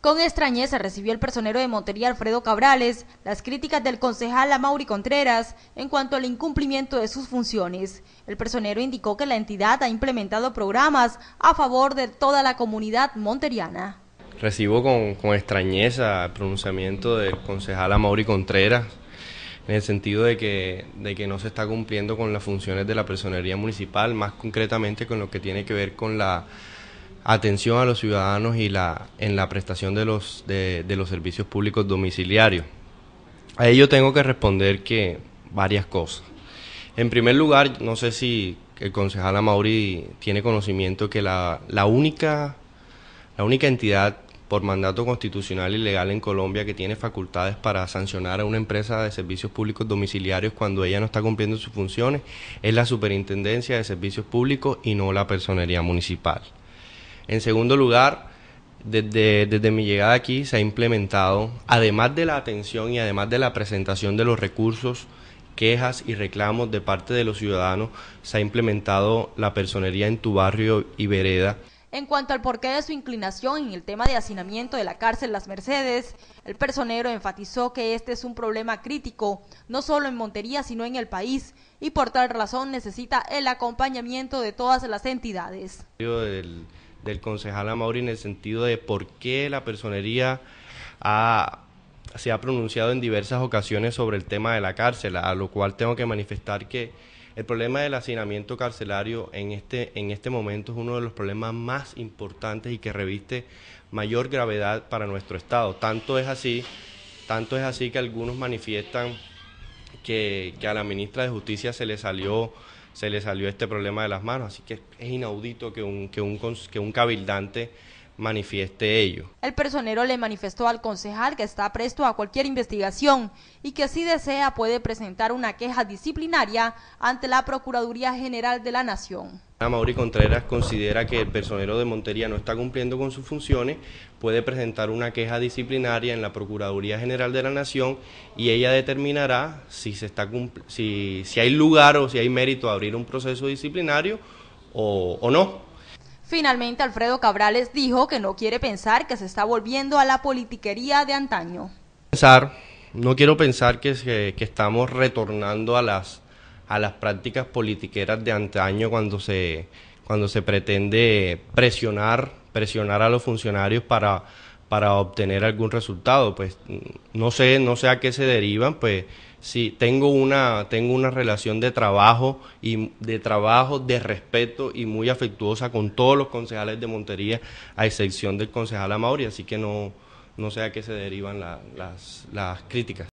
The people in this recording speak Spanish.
Con extrañeza recibió el personero de Montería Alfredo Cabrales las críticas del concejal Amaury Contreras en cuanto al incumplimiento de sus funciones. El personero indicó que la entidad ha implementado programas a favor de toda la comunidad monteriana. Recibo con, extrañeza el pronunciamiento del concejal Amaury Contreras en el sentido de que, de que no se está cumpliendo con las funciones de la personería municipal, más concretamente con lo que tiene que ver con la atención a los ciudadanos y la, en la prestación de los, de, los servicios públicos domiciliarios. A ello tengo que responder que varias cosas. En primer lugar, no sé si el concejal Amauri tiene conocimiento que la, la, única, la única entidad por mandato constitucional y legal en Colombia que tiene facultades para sancionar a una empresa de servicios públicos domiciliarios cuando ella no está cumpliendo sus funciones es la Superintendencia de Servicios Públicos y no la Personería Municipal. En segundo lugar, desde, mi llegada aquí se ha implementado, además de la atención y además de la presentación de los recursos, quejas y reclamos de parte de los ciudadanos, se ha implementado la personería en tu barrio y vereda. En cuanto al porqué de su inclinación en el tema de hacinamiento de la cárcel Las Mercedes, el personero enfatizó que este es un problema crítico, no solo en Montería, sino en el país, y por tal razón necesita el acompañamiento de todas las entidades del concejal Amauri en el sentido de por qué la personería se ha pronunciado en diversas ocasiones sobre el tema de la cárcel, a lo cual tengo que manifestar que el problema del hacinamiento carcelario en este, en este momento es uno de los problemas más importantes y que reviste mayor gravedad para nuestro Estado. Tanto es así, tanto es así que algunos manifiestan que, que a la ministra de Justicia se le salió se le salió este problema de las manos. Así que es inaudito que un, que un, que un cabildante manifieste ello. El personero le manifestó al concejal que está presto a cualquier investigación y que si desea puede presentar una queja disciplinaria ante la Procuraduría General de la Nación. Ah, Mauri Contreras considera que el personero de Montería no está cumpliendo con sus funciones, puede presentar una queja disciplinaria en la Procuraduría General de la Nación y ella determinará si, se está si, si hay lugar o si hay mérito a abrir un proceso disciplinario o no. Finalmente, Alfredo Cabrales dijo que no quiere pensar que se está volviendo a la politiquería de antaño. Pensar, no quiero pensar que, estamos retornando a las, a las prácticas politiqueras de antaño cuando se, cuando se pretende presionar, presionar a los funcionarios para para obtener algún resultado. Pues no sé, no sé a qué se derivan, pues si sí, tengo una, tengo una relación de trabajo y de trabajo, de respeto y muy afectuosa con todos los concejales de Montería, a excepción del concejal Amauri, así que no, no sé a qué se derivan las, las críticas.